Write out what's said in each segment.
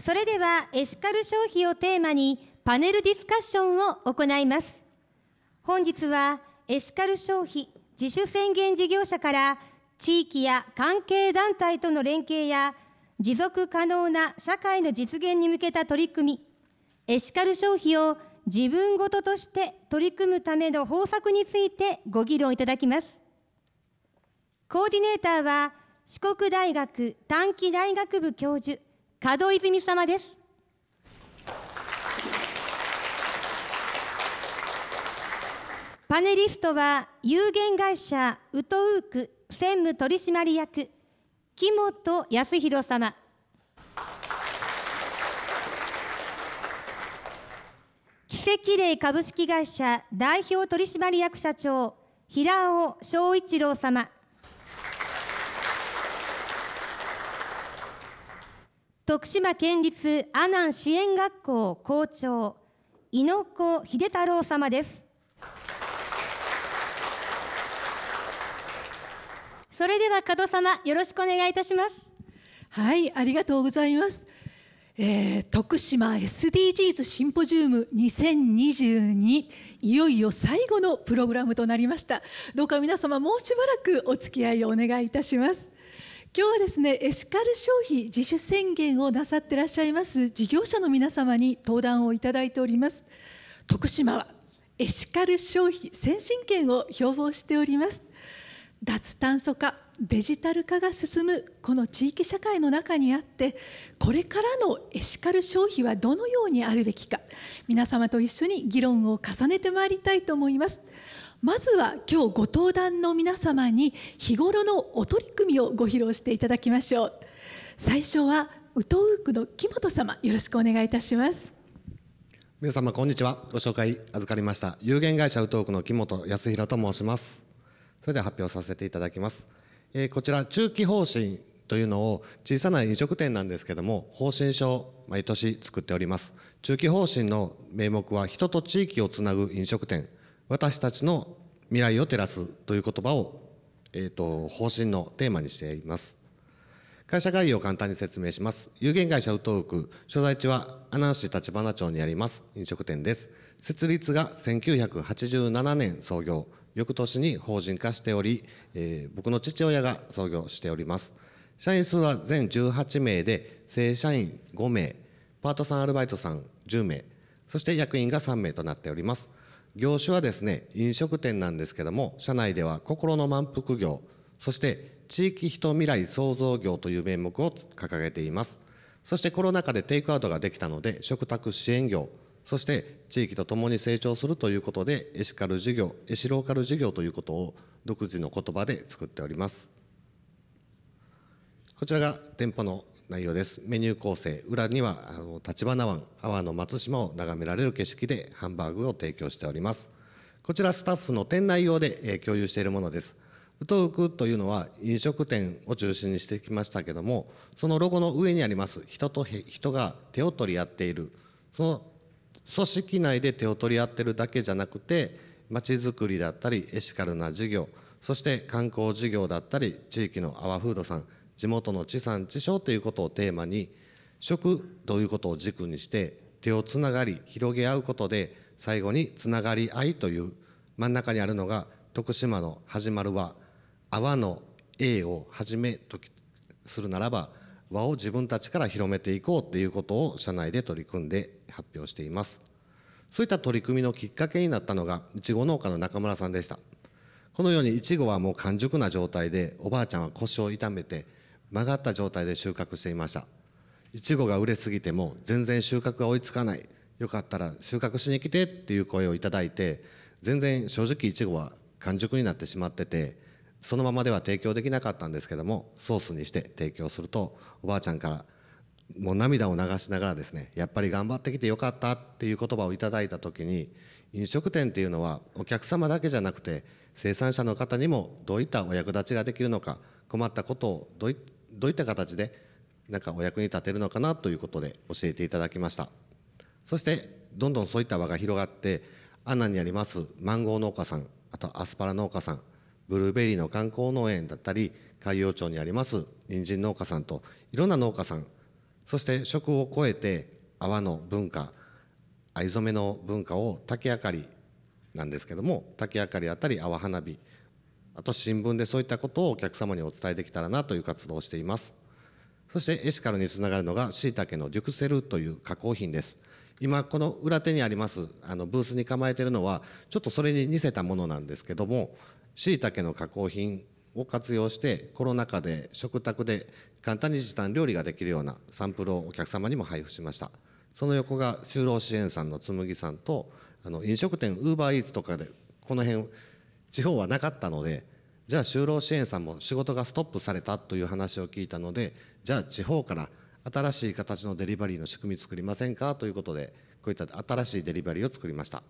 それではエシカル消費をテーマにパネルディスカッションを行います本日はエシカル消費自主宣言事業者から地域や関係団体との連携や持続可能な社会の実現に向けた取り組みエシカル消費を自分ごととして取り組むための方策についてご議論いただきますコーディネーターは四国大学短期大学部教授門泉様ですパネリストは有限会社ウトウーク専務取締役木本康弘様奇跡霊株式会社代表取締役社長平尾昭一郎様徳島県立阿南支援学校校長猪子秀太郎様ですそれでは門様よろしくお願いいたしますはいありがとうございますえー、徳島 SDGs シンポジウム2022いよいよ最後のプログラムとなりましたどうか皆様もうしばらくお付き合いをお願いいたします今日はですねエシカル消費自主宣言をなさっていらっしゃいます事業者の皆様に登壇をいただいております徳島はエシカル消費先進権を標榜しております脱炭素化デジタル化が進むこの地域社会の中にあってこれからのエシカル消費はどのようにあるべきか皆様と一緒に議論を重ねてまいりたいと思いますまずは今日ご登壇の皆様に日頃のお取り組みをご披露していただきましょう最初はウトウークの木本様よろしくお願いいたします皆様こんにちはご紹介預かりました有限会社ウトウークの木本康弘と申しますそれでは発表させていただきます、えー、こちら中期方針というのを小さな飲食店なんですけども方針書を毎年作っております中期方針の名目は人と地域をつなぐ飲食店私たちの未来を照らすという言葉を、えーと、方針のテーマにしています。会社概要を簡単に説明します。有限会社ウトウク、所在地は阿南市立花町にあります飲食店です。設立が1987年創業、翌年に法人化しており、えー、僕の父親が創業しております。社員数は全18名で、正社員5名、パートさんアルバイトさん10名、そして役員が3名となっております。業種はですね飲食店なんですけども社内では心の満腹業そして地域人未来創造業という名目を掲げていますそしてコロナ禍でテイクアウトができたので食卓支援業そして地域とともに成長するということでエシカル事業エシローカル事業ということを独自の言葉で作っておりますこちらが店舗の内容ですメニュー構成裏にはあの橘湾阿波の松島を眺められる景色でハンバーグを提供しておりますこちらスタッフの店内用で、えー、共有しているものですうとウクというのは飲食店を中心にしてきましたけどもそのロゴの上にあります人と人が手を取り合っているその組織内で手を取り合ってるだけじゃなくてまちづくりだったりエシカルな事業そして観光事業だったり地域の泡フードさん地元の地産地消ということをテーマに食ということを軸にして手をつながり広げ合うことで最後につながり合いという真ん中にあるのが徳島の始まるは泡の A をはじめとするならば和を自分たちから広めていこうということを社内で取り組んで発表していますそういった取り組みのきっかけになったのがいちご農家の中村さんでしたこのようにいちごはもう完熟な状態でおばあちゃんは腰を痛めて曲がった状態で収穫していましたいちごが売れすぎても全然収穫が追いつかないよかったら収穫しに来てっていう声をいただいて全然正直いちごは完熟になってしまっててそのままでは提供できなかったんですけどもソースにして提供するとおばあちゃんからもう涙を流しながらですねやっぱり頑張ってきてよかったっていう言葉をいただいた時に飲食店っていうのはお客様だけじゃなくて生産者の方にもどういったお役立ちができるのか困ったことをどういっどういった形でなんかお役に立てるのかなということで教えていただきましたそしてどんどんそういった輪が広がってアナにありますマンゴー農家さんあとアスパラ農家さんブルーベリーの観光農園だったり海陽町にあります人参農家さんといろんな農家さんそして食を超えて泡の文化藍染めの文化を竹あかりなんですけども竹あかりだったり泡花火あと新聞でそういったことをお客様にお伝えできたらなという活動をしていますそしてエシカルにつながるのがしいたけのデュクセルという加工品です今この裏手にありますあのブースに構えてるのはちょっとそれに似せたものなんですけどもしいたけの加工品を活用してコロナ禍で食卓で簡単に時短料理ができるようなサンプルをお客様にも配布しましたその横が就労支援さんの紬さんとあの飲食店ウーバーイーツとかでこの辺地方はなかったのでじゃあ就労支援さんも仕事がストップされたという話を聞いたのでじゃあ地方から新しい形のデリバリーの仕組み作りませんかということでこういった新しいデリバリーを作りました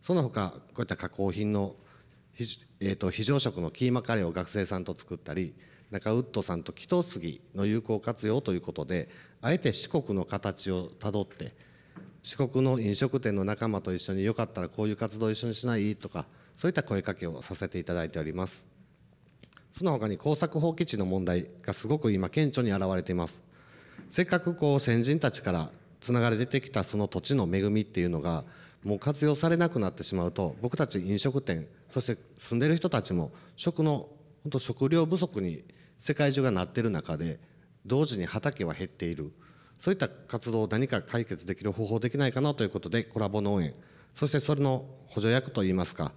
その他こういった加工品の、えー、と非常食のキーマカレーを学生さんと作ったり中ウッドさんと紀藤杉の有効活用ということであえて四国の形をたどって四国の飲食店の仲間と一緒によかったらこういう活動を一緒にしないとかそういった声かけをさせていただいておりますその他に耕作放棄地の問題がすごく今顕著に現れていますせっかくこう先人たちからつながれ出てきたその土地の恵みっていうのがもう活用されなくなってしまうと僕たち飲食店そして住んでる人たちも食の本当食料不足に世界中がなってる中で同時に畑は減っているそういった活動を何か解決できる方法できないかなということでコラボ農園そしてそれの補助役といいますか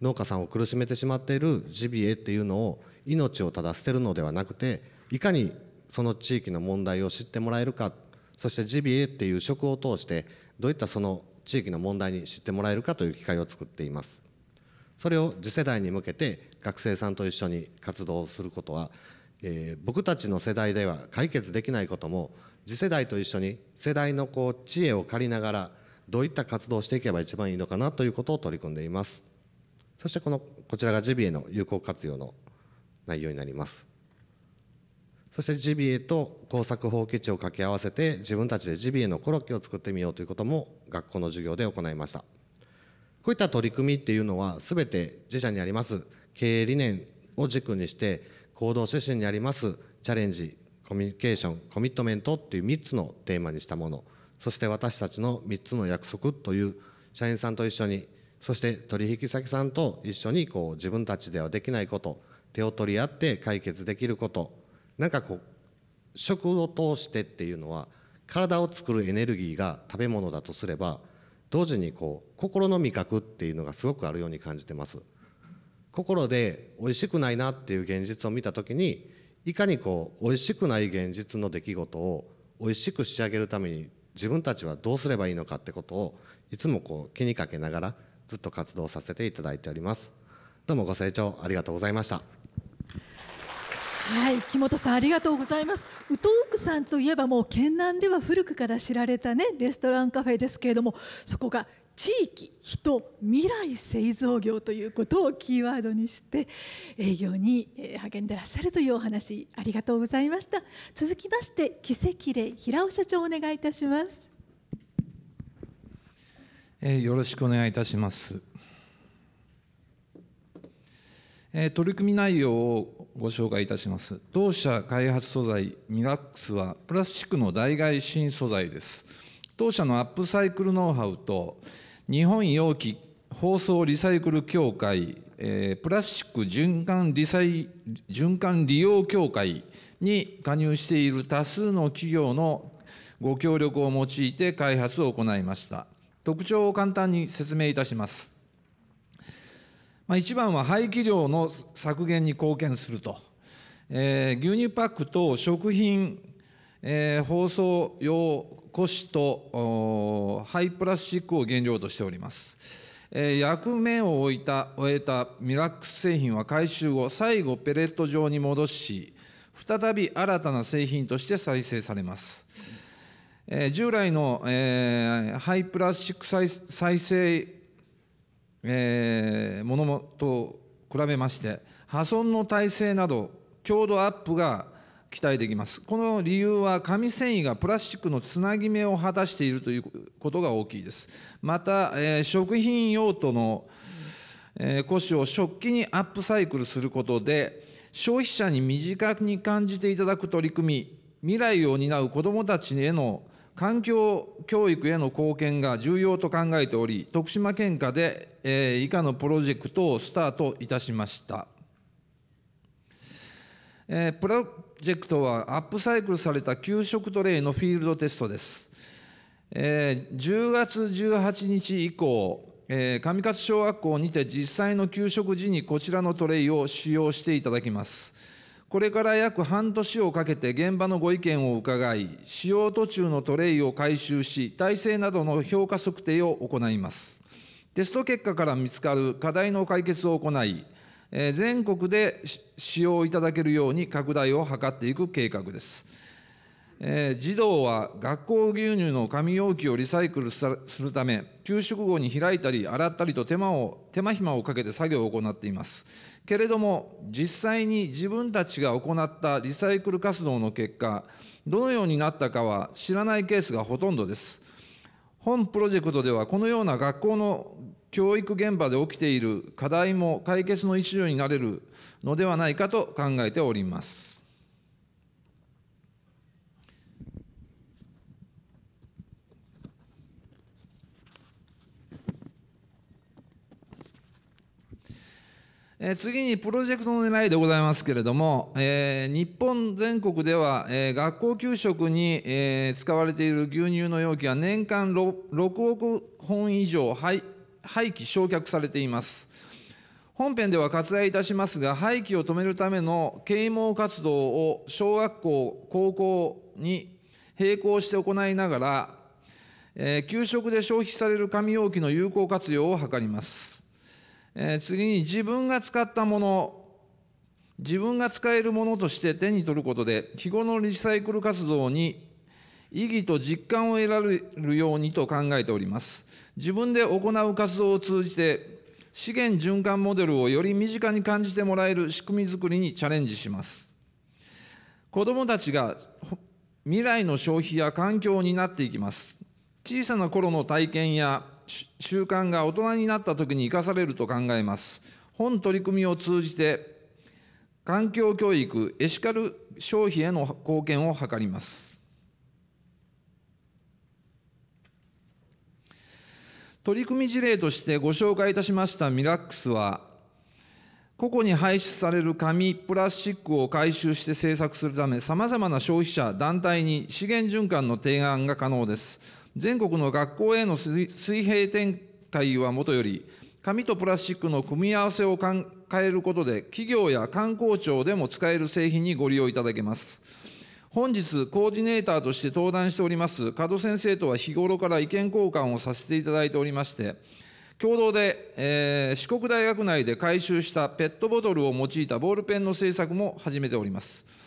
農家さんを苦しめてしまっているジビエっていうのを命をただ捨てるのではなくていかにその地域の問題を知ってもらえるかそしてジビエっていう職を通してどういったその地域の問題に知ってもらえるかという機会を作っていますそれを次世代に向けて学生さんと一緒に活動することは、えー、僕たちの世代では解決できないことも次世代と一緒に世代のこう知恵を借りながらどういった活動をしていけば一番いいのかなということを取り組んでいますそしてこのこちらがジビエの有効活用の内容になりますそしてジビエと耕作放棄地を掛け合わせて自分たちでジビエのコロッケを作ってみようということも学校の授業で行いましたこういった取り組みっていうのは全て自社にあります経営理念を軸にして行動指針にありますチャレンジコミュニケーションコミットメントっていう3つのテーマにしたものそして私たちの3つの約束という社員さんと一緒にそして取引先さんと一緒にこう自分たちではできないこと手を取り合って解決できることなんかこう食を通してっていうのは体を作るエネルギーが食べ物だとすれば同時にこう心の味覚っていうのがすごくあるように感じてます心で美味しくないなっていう現実を見た時にいかにこう美味しくない現実の出来事を美味しく仕上げるために自分たちはどうすればいいのかってことをいつもこう気にかけながらずっと活動させていただいておりますどうもご清聴ありがとうございましたはい木本さんありがとうございますウトークさんといえばもう県南では古くから知られたねレストランカフェですけれどもそこが地域人未来製造業ということをキーワードにして営業に励んでらっしゃるというお話ありがとうございました続きまして奇跡で平尾社長お願いいたしますえよろしくお願いいたします。え取り組み内容をご紹介いたします。当社開発素材ミラックスはプラスチックの代替新素材です。当社のアップサイクルノウハウと日本容器包装リサイクル協会、えプラスチック循環リサイ循環利用協会に加入している多数の企業のご協力を用いて開発を行いました。特徴を簡単に説明いたします。まあ、1番は廃棄量の削減に貢献すると、えー、牛乳パックと食品、えー、包装用古紙と廃プラスチックを原料としております。えー、役目を終えた終えたミラックス製品は回収後、最後ペレット状に戻し、再び新たな製品として再生されます。えー、従来の、えー、ハイプラスチック再再生、えー、ものもと比べまして破損の耐性など強度アップが期待できますこの理由は紙繊維がプラスチックのつなぎ目を果たしているということが大きいですまた、えー、食品用途の、えー、古紙を食器にアップサイクルすることで消費者に身近に感じていただく取り組み未来を担う子どもたちへの環境教育への貢献が重要と考えており、徳島県下で、えー、以下のプロジェクトをスタートいたしました。えー、プロジェクトはアップサイクルされた給食トレイのフィールドテストです。えー、10月18日以降、えー、上勝小学校にて実際の給食時にこちらのトレイを使用していただきます。これから約半年をかけて現場のご意見を伺い、使用途中のトレイを回収し、体制などの評価測定を行います。テスト結果から見つかる課題の解決を行い、え全国で使用いただけるように拡大を図っていく計画です。えー、児童は学校牛乳の紙容器をリサイクルするため、給食後に開いたり洗ったりと手間を手間暇をかけて作業を行っています。けれども実際に自分たちが行ったリサイクル活動の結果どのようになったかは知らないケースがほとんどです本プロジェクトではこのような学校の教育現場で起きている課題も解決の一助になれるのではないかと考えておりますえ次にプロジェクトの狙いでございますけれども、えー、日本全国では、えー、学校給食に、えー、使われている牛乳の容器は年間 6, 6億本以上廃廃棄焼却されています本編では割愛いたしますが廃棄を止めるための啓蒙活動を小学校高校に並行して行いながら、え給食で消費される紙容器の有効活用を図りますえー、次に自分が使ったもの自分が使えるものとして手に取ることで日頃のリサイクル活動に意義と実感を得られるようにと考えております自分で行う活動を通じて資源循環モデルをより身近に感じてもらえる仕組みづくりにチャレンジします子どもたちが未来の消費や環境になっていきます小さな頃の体験や習慣が大人になった時に生かされると考えます。本取り組みを通じて、環境教育、エシカル消費への貢献を図ります。取り組み事例としてご紹介いたしましたミラックスは、個々に排出される紙、プラスチックを回収して製作するため、さまざまな消費者、団体に資源循環の提案が可能です。全国の学校への水平展開はもとより、紙とプラスチックの組み合わせを変えることで、企業や観光庁でも使える製品にご利用いただけます。本日、コーディネーターとして登壇しております門先生とは日頃から意見交換をさせていただいておりまして、共同で、えー、四国大学内で回収したペットボトルを用いたボールペンの製作も始めております。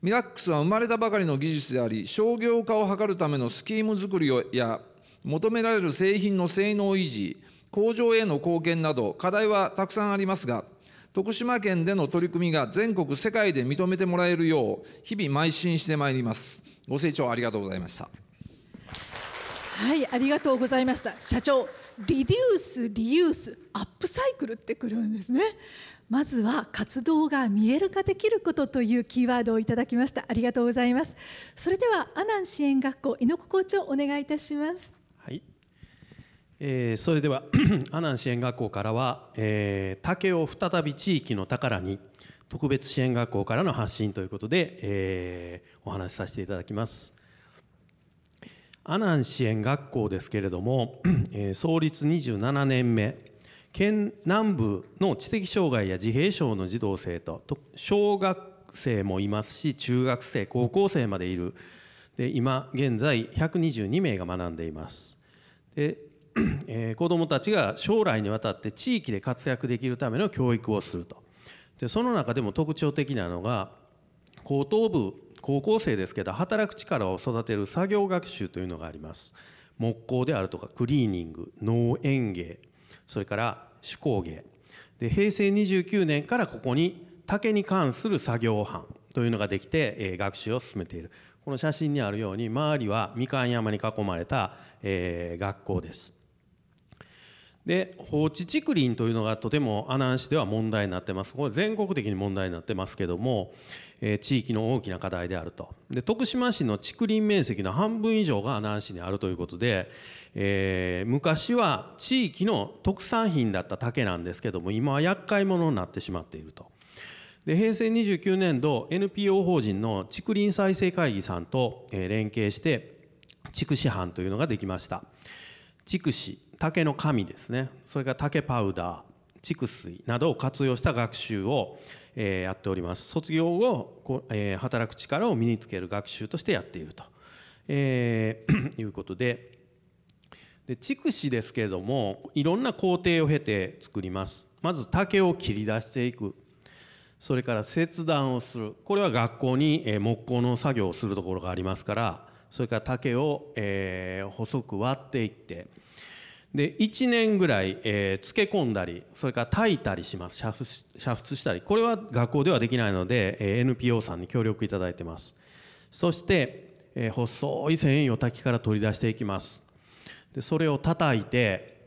ミラックスは生まれたばかりの技術であり、商業化を図るためのスキーム作りや、求められる製品の性能維持、工場への貢献など、課題はたくさんありますが、徳島県での取り組みが全国、世界で認めてもらえるよう、日々邁進してまいります。ご清聴ありがとうございました。はい、ありがとうございました。社長、リデュース、リユース、アップサイクルってくるんですね。まずは活動が見える化できることというキーワードをいただきましたありがとうございますそれでは阿南支援学校猪子校長お願いいたしますはい、えー、それでは阿南 支援学校からは、えー、竹を再び地域の宝に特別支援学校からの発信ということで、えー、お話しさせていただきます阿南支援学校ですけれども、えー、創立27年目県南部の知的障害や自閉症の児童生徒小学生もいますし中学生高校生までいるで今現在122名が学んでいますで、えー、子どもたちが将来にわたって地域で活躍できるための教育をするとでその中でも特徴的なのが高等部高校生ですけど働く力を育てる作業学習というのがあります木工であるとかクリーニング農園芸それから手工芸で平成29年からここに竹に関する作業班というのができて、えー、学習を進めているこの写真にあるように周りはみかん山に囲まれた、えー、学校ですで放置竹林というのがとても阿南市では問題になってますこれ全国的に問題になってますけども、えー、地域の大きな課題であるとで徳島市の竹林面積の半分以上が阿南市にあるということで、えー、昔は地域の特産品だった竹なんですけども今は厄介者になってしまっていると。で平成29年度 NPO 法人の竹林再生会議さんと連携して筑紫班というのができました。筑紫竹の紙ですねそれから竹パウダー蓄水などを活用した学習を、えやっております卒業後こ、えー、働く力を身につける学習としてやっていると、えー、いうことでで筑紫ですけれどもいろんな工程を経て作りますまず竹を切り出していくそれから切断をするこれは学校に、え木工の作業をするところがありますからそれから竹を、えー、細く割っていってで1年ぐらい、えー、漬け込んだりそれから炊いたりします煮沸したりこれは学校ではできないので、えー、NPO さんに協力いただいてますそして、えー、細い繊維を滝から取り出していきますでそれを叩いて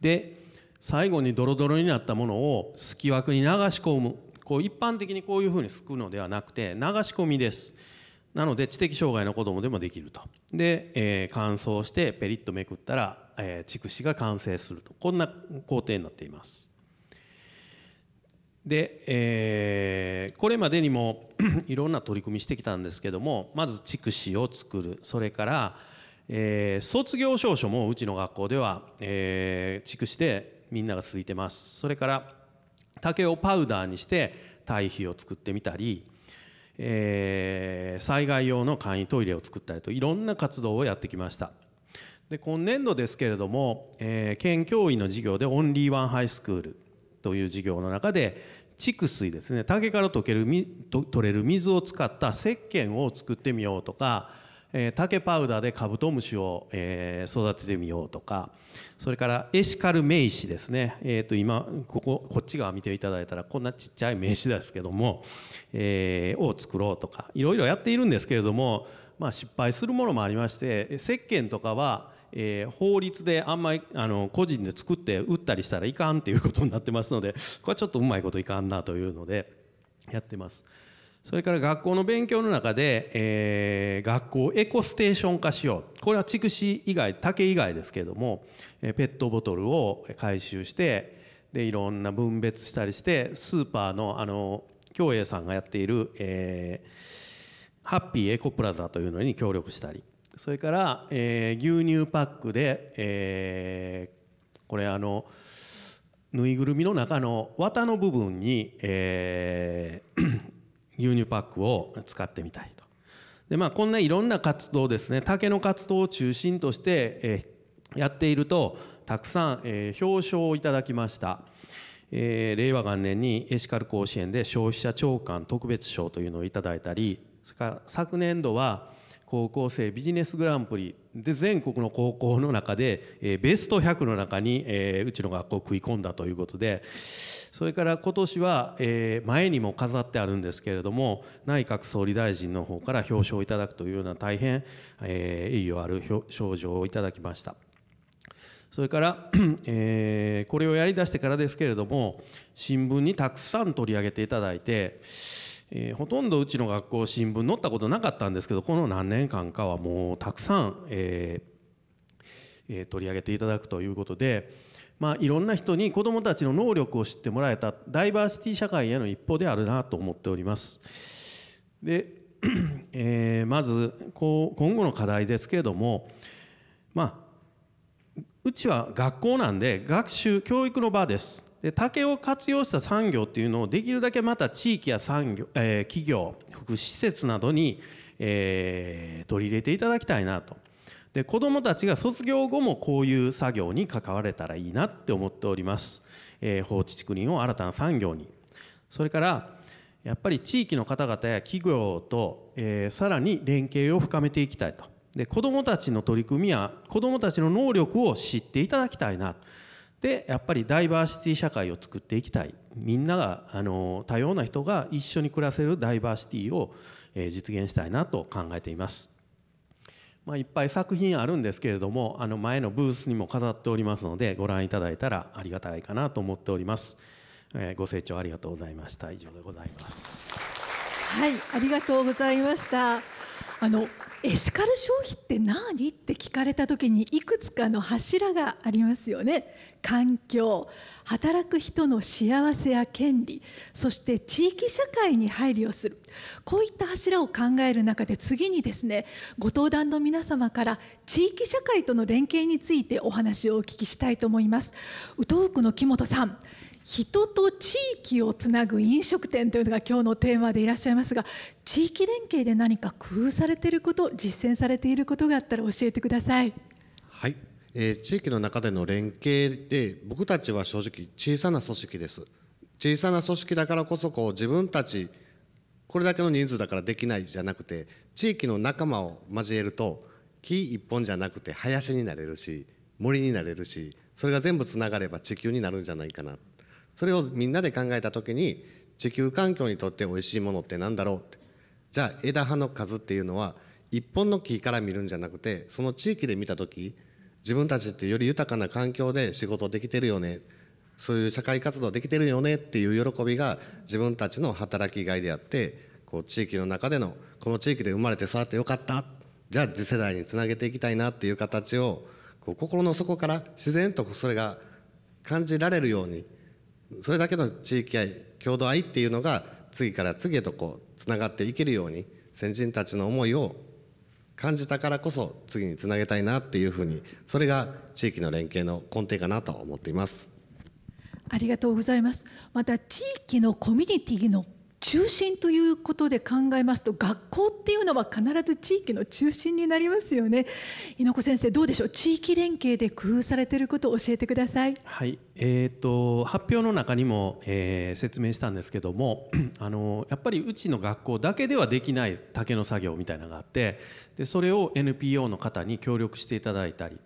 で最後にドロドロになったものをすき枠に流し込むこう一般的にこういうふうにすくうのではなくて流し込みですなので知的障害の子どもでもできるとで、えー、乾燥してペリッとめくったらえ筑紫が完成するとこんな工程になっています。で、えー、これまでにも いろんな取り組みしてきたんですけどもまず筑紫を作るそれから、えー、卒業証書もうちの学校では、えー、筑紫でみんなが続いてますそれから竹をパウダーにして堆肥を作ってみたり、えー、災害用の簡易トイレを作ったりといろんな活動をやってきました。で今年度ですけれども、えー、県教委の授業でオンリーワンハイスクールという授業の中で蓄水ですね竹から溶ける取れる水を使った石鹸を作ってみようとか、えー、竹パウダーでカブトムシを、えー、育ててみようとかそれからエシカル名刺ですね、えー、と今こここっち側見ていただいたらこんなちっちゃい名刺ですけども、えー、を作ろうとかいろいろやっているんですけれども、まあ、失敗するものもありまして石鹸とかはえー、法律であんまりあの個人で作って売ったりしたらいかんということになってますので これはちょっとうまいこといかんなというのでやってます。それから学校の勉強の中で、えー、学校をエコステーション化しようこれは筑紫以外竹以外ですけれども、えー、ペットボトルを回収してでいろんな分別したりしてスーパーのあの京栄さんがやっている、えー、ハッピーエコプラザというのに協力したりそれから、えー、牛乳パックで、えー、これあのぬいぐるみの中の綿の部分に、えー、牛乳パックを使ってみたいと。でまあ、こんないろんな活動ですね竹の活動を中心として、えー、やっているとたくさん、えー、表彰をいただきました、えー、令和元年にエシカル甲子園で消費者長官特別賞というのをいただいたりそれから昨年度は高校生ビジネスグランプリで全国の高校の中で、えー、ベスト100の中に、えー、うちの学校食い込んだということでそれから今年は、えー、前にも飾ってあるんですけれども内閣総理大臣の方から表彰をいただくというような大変、えー、意義ある賞状をいただきました。それから、えー、これをやりだしてからですけれども新聞にたくさん取り上げていただいて、えー、ほとんどうちの学校新聞載ったことなかったんですけどこの何年間かはもうたくさん、えー、取り上げていただくということで、まあ、いろんな人に子どもたちの能力を知ってもらえたダイバーシティ社会への一歩であるなと思っております。で、えー、まずこう今後の課題ですけれども、まあ、うちは学校なんで学習教育の場です。で竹を活用した産業っていうのをできるだけまた地域や産業、えー、企業福祉施設などに、えー、取り入れていただきたいなとで子どもたちが卒業後もこういう作業に関われたらいいなって思っております、えー、放置竹林を新たな産業にそれからやっぱり地域の方々や企業と、えー、さらに連携を深めていきたいとで子どもたちの取り組みや子どもたちの能力を知っていただきたいなと。でやっぱりダイバーシティ社会を作っていきたいみんながあの多様な人が一緒に暮らせるダイバーシティを、えー、実現したいなと考えています、まあ、いっぱい作品あるんですけれどもあの前のブースにも飾っておりますのでご覧いただいたらありがたいかなと思っております、えー、ご清聴ありがとうございました以上でございますはいありがとうございましたあのエシカル消費って何って聞かれた時にいくつかの柱がありますよね環境働く人の幸せや権利そして地域社会に配慮するこういった柱を考える中で次にですねご登壇の皆様から地域社会との連携についてお話をお聞きしたいと思いますの木本さん人と地域をつなぐ飲食店というのが今日のテーマでいらっしゃいますが地域連携で何か工夫されていること実践されていることがあったら教えてください。はいえー、地域の中での連携で僕たちは正直小さな組織です小さな組織だからこそこう自分たちこれだけの人数だからできないじゃなくて地域の仲間を交えると木一本じゃなくて林になれるし森になれるしそれが全部つながれば地球になるんじゃないかなそれをみんなで考えた時に地球環境にとっておいしいものって何だろうってじゃあ枝葉の数っていうのは一本の木から見るんじゃなくてその地域で見た時自分たちってより豊かな環境で仕事できてるよねそういう社会活動できてるよねっていう喜びが自分たちの働きがいであってこう地域の中でのこの地域で生まれて育ってよかったじゃあ次世代につなげていきたいなっていう形をこう心の底から自然とそれが感じられるようにそれだけの地域愛郷土愛っていうのが次から次へとこうつながっていけるように先人たちの思いを感じたからこそ次につなげたいなっていうふうにそれが地域の連携の根底かなと思っていますありがとうございますまた地域のコミュニティの中心ということで考えますと学校っていうのは必ず地域の中心になりますよね猪子先生どうでしょう地域連携で工夫されていることを教えてくださいはいえーと、発表の中にも、えー、説明したんですけども あのやっぱりうちの学校だけではできない竹の作業みたいなのがあってでそれを NPO の方に協力していただいたり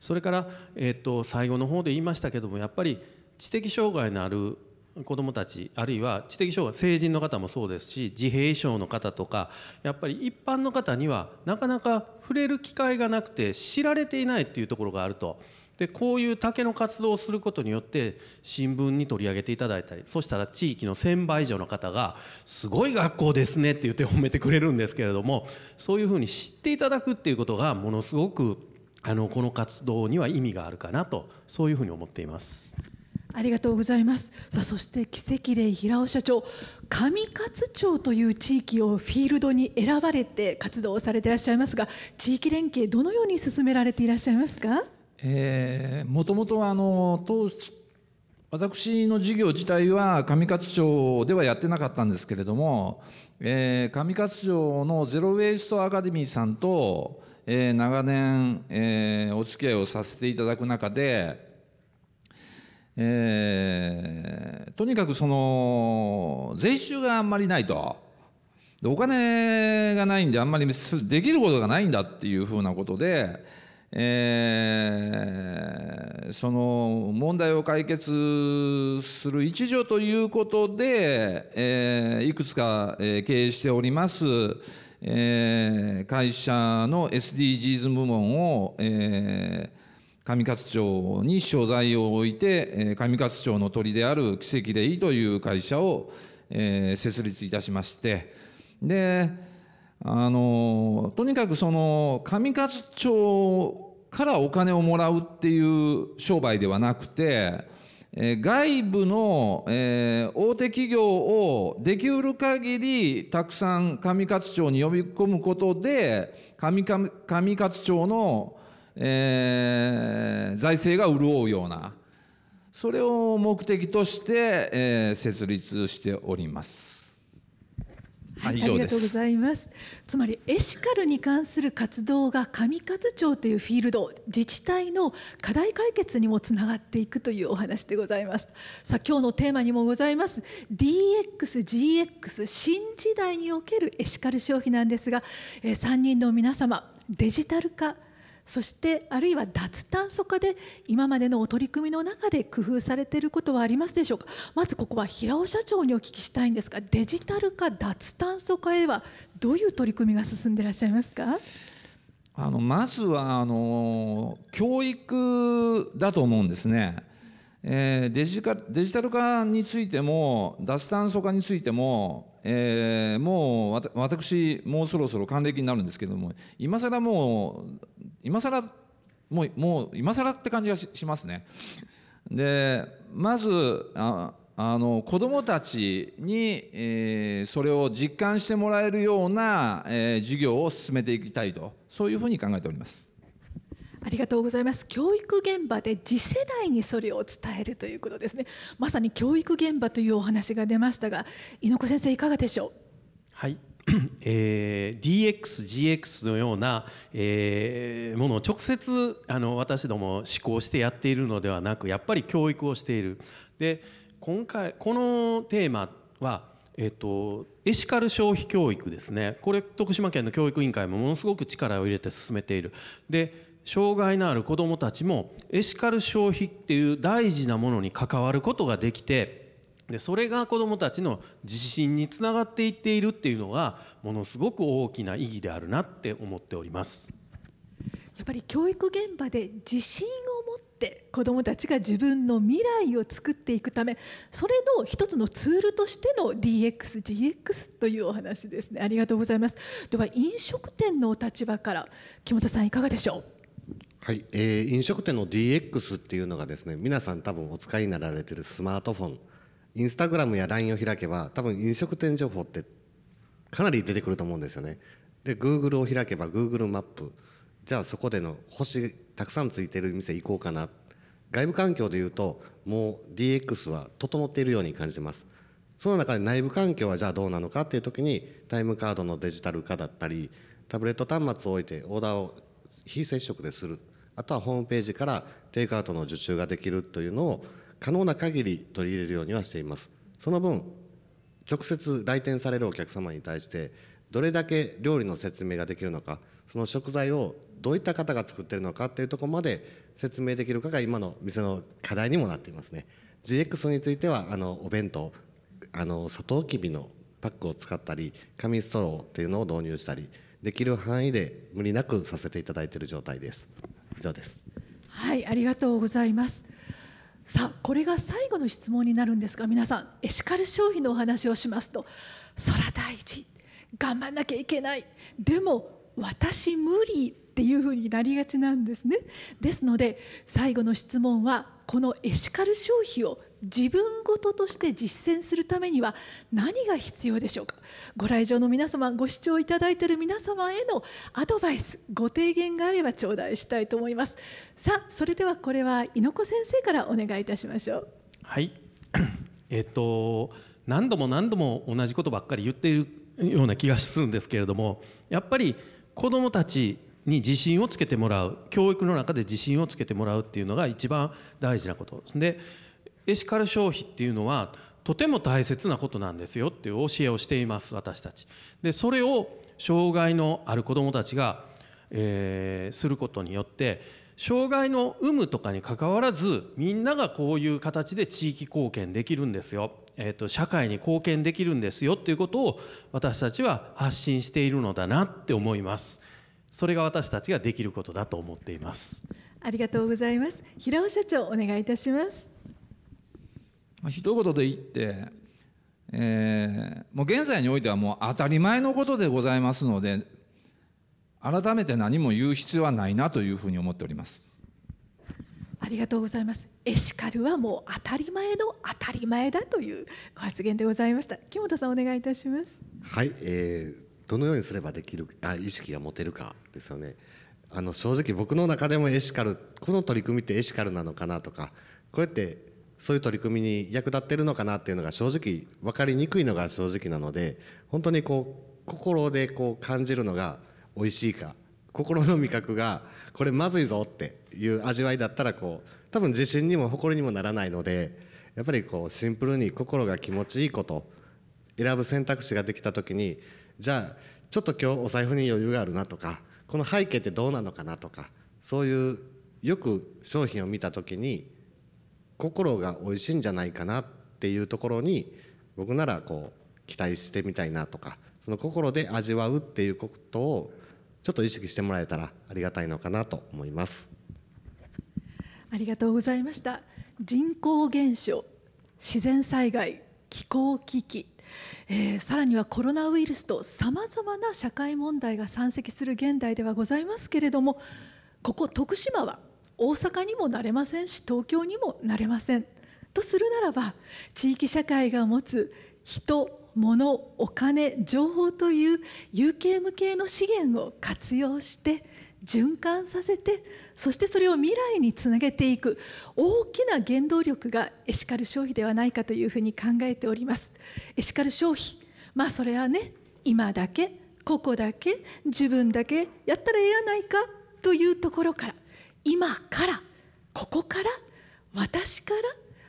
それから、えーと最後の方で言いましたけどもやっぱり知的障害のある子どもたちあるいは知的障害成人の方もそうですし自閉症の方とかやっぱり一般の方にはなかなか触れる機会がなくて知られていないっていうところがあると。でこういう竹の活動をすることによって新聞に取り上げていただいたりそしたら地域の1,000倍以上の方が「すごい学校ですね」って言って褒めてくれるんですけれどもそういうふうに知っていただくっていうことがものすごくあのこの活動には意味があるかなとそういうふうに思っています。ありがとうございますさあそして奇跡で平尾社長上勝町という地域をフィールドに選ばれて活動をされていらっしゃいますが地域連携どのように進められていらっしゃいますか、えー、もともとあの当私の事業自体は上勝町ではやってなかったんですけれども、えー、上勝町のゼロ・ウェイスト・アカデミーさんと、えー、長年、えー、お付き合いをさせていただく中でえー、とにかくその税収があんまりないとでお金がないんであんまりできることがないんだっていうふうなことで、えー、その問題を解決する一助ということで、えー、いくつか経営しております、えー、会社の SDGs 部門を、えー上勝町に所在を置いて、上勝町の鳥である奇跡いいという会社を、え設立いたしまして、で、あの、とにかくその上勝町からお金をもらうっていう商売ではなくて、外部の、え大手企業をできうる限りたくさん上勝町に呼び込むことで上上勝町のえー、財政が潤うようなそれを目的として、えー、設立しております。はい、ありがとうございますつまりエシカルに関する活動が上勝町というフィールド自治体の課題解決にもつながっていくというお話でございますさあ今日のテーマにもございます DXGX 新時代におけるエシカル消費なんですが、えー、3人の皆様デジタル化そしてあるいは脱炭素化で今までのお取り組みの中で工夫されていることはありますでしょうかまずここは平尾社長にお聞きしたいんですがデジタル化脱炭素化へはどういう取り組みが進んでいらっしゃいますかあのまずはあの教育だと思うんですね。えー、デジデジタル化についても脱炭素化についてもえー、もう私もうそろそろ還暦になるんですけども今更もう今更もうもう今更って感じがしますね。でまずああの子どもたちに、えー、それを実感してもらえるような、えー、授業を進めていきたいとそういうふうに考えております。ありがとうございます教育現場で次世代にそれを伝えるということですねまさに教育現場というお話が出ましたが猪子先生いかがでしょうはい えー、DXGX のような、えー、ものを直接あの私ども思考してやっているのではなくやっぱり教育をしているで今回このテーマは、えとエシカル消費教育ですねこれ徳島県の教育委員会もものすごく力を入れて進めているで障害のある子どもたちもエシカル消費っていう大事なものに関わることができてでそれが子どもたちの自信につながっていっているっていうのはものすごく大きな意義であるなって思っております。やっぱり教育現場で自信を持って子どもたちが自分の未来を作っていくためそれの一つのツールとしての DXGX というお話ですねありがとうございますでは飲食店のお立場から木本さんいかがでしょうはい、えー、飲食店の DX っていうのがですね皆さん多分お使いになられてるスマートフォンインスタグラムや LINE を開けば多分飲食店情報ってかなり出てくると思うんですよねで Google を開けば Google マップじゃあそこでの星たくさんついてる店行こうかな外部環境でいうともう DX は整っているように感じますその中で内部環境はじゃあどうなのかっていう時にタイムカードのデジタル化だったりタブレット端末を置いてオーダーを非接触でするあとはホームページからテイクアウトの受注ができるというのを可能な限り取り入れるようにはしていますその分直接来店されるお客様に対してどれだけ料理の説明ができるのかその食材をどういった方が作ってるのかっていうとこまで説明できるかが今の店の課題にもなっていますね GX についてはあのお弁当あのサトウキビのパックを使ったり紙ストローっていうのを導入したりできる範囲で無理なくさせていただいている状態です以上ですはいありがとうございますさあこれが最後の質問になるんですが皆さんエシカル消費のお話をしますと空大事頑張んなきゃいけないでも私無理っていうふうになりがちなんですねですので最後の質問はこのエシカル消費を自分ごととして実践するためには何が必要でしょうかご来場の皆様ご視聴いただいている皆様へのアドバイスご提言があれば頂戴したいと思いますさあそれではこれは猪子先生からお願いいたしましょうはい えっと何度も何度も同じことばっかり言っているような気がするんですけれどもやっぱり子どもたちに自信をつけてもらう教育の中で自信をつけてもらうっていうのが一番大事なことです。でエシカル消費っていうのはとても大切なことなんですよっていう教えをしています私たち。でそれを障害のある子どもたちが、えー、することによって障害の有無とかにかかわらずみんながこういう形で地域貢献できるんですよ、えーと、と社会に貢献できるんですよっていうことを私たちは発信しているのだなって思います。それが私たちができることだと思っています。ありがとうございます。平尾社長お願いいたします。まあ、一言で言って、えー、もう現在においてはもう当たり前のことでございますので改めて何も言う必要はないなというふうに思っておりますありがとうございますエシカルはもう当たり前の当たり前だというご発言でございました木本さんお願いいたしますはい、えー、どのようにすればできるあ意識が持てるかですよねあの正直僕の中でもエシカルこの取り組みってエシカルなのかなとかこれってそういう取り組みに役立ってるのかなっていうのが正直分かりにくいのが正直なので本当にこう心でこう感じるのが美味しいか心の味覚がこれまずいぞっていう味わいだったらこう多分自信にも誇りにもならないのでやっぱりこうシンプルに心が気持ちいいこと選ぶ選択肢ができた時にじゃあちょっと今日お財布に余裕があるなとかこの背景ってどうなのかなとかそういうよく商品を見た時に心が美味しいんじゃないかなっていうところに僕ならこう期待してみたいなとかその心で味わうっていうことをちょっと意識してもらえたらありがたいのかなと思いますありがとうございました人口減少自然災害気候危機えー、さらにはコロナウイルスとさまざまな社会問題が山積する現代ではございますけれどもここ徳島は大阪にもなれませんし東京にもなれませんとするならば地域社会が持つ人物お金情報という有形無形の資源を活用して循環させてそしてそれを未来につなげていく大きな原動力がエシカル消費ではないかというふうに考えております。エシカル消費まあそれはね今だけここだけ自分だけやったらええやないかというところから今からここから私から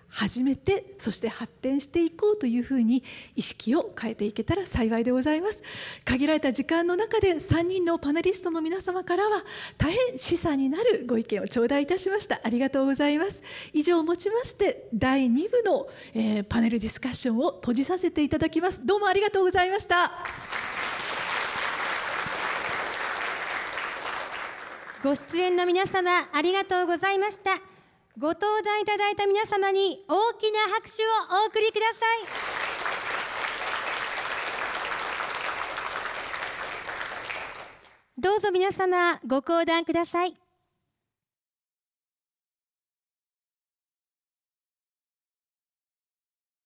始めてそして発展していこうというふうに意識を変えていけたら幸いでございます限られた時間の中で3人のパネリストの皆様からは大変示唆になるご意見を頂戴いたしましたありがとうございます以上をもちまして第2部の、えー、パネルディスカッションを閉じさせていただきますどうもありがとうございましたご出演の皆様ありがとうございましたご登壇いただいた皆様に大きな拍手をお送りくださいどうぞ皆様ご講談ください。